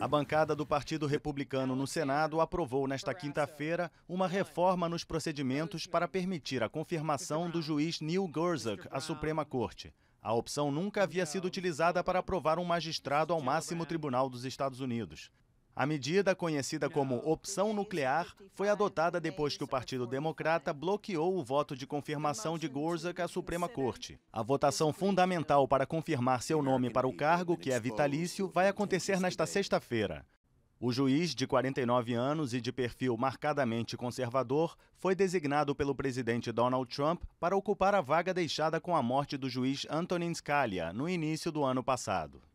A bancada do Partido Republicano no Senado aprovou nesta quinta-feira uma reforma nos procedimentos para permitir a confirmação do juiz Neil Gorsuch à Suprema Corte. A opção nunca havia sido utilizada para aprovar um magistrado ao máximo tribunal dos Estados Unidos. A medida, conhecida como opção nuclear, foi adotada depois que o Partido Democrata bloqueou o voto de confirmação de Gorsuch à Suprema Corte. A votação fundamental para confirmar seu nome para o cargo, que é vitalício, vai acontecer nesta sexta-feira. O juiz, de 49 anos e de perfil marcadamente conservador, foi designado pelo presidente Donald Trump para ocupar a vaga deixada com a morte do juiz Antonin Scalia no início do ano passado.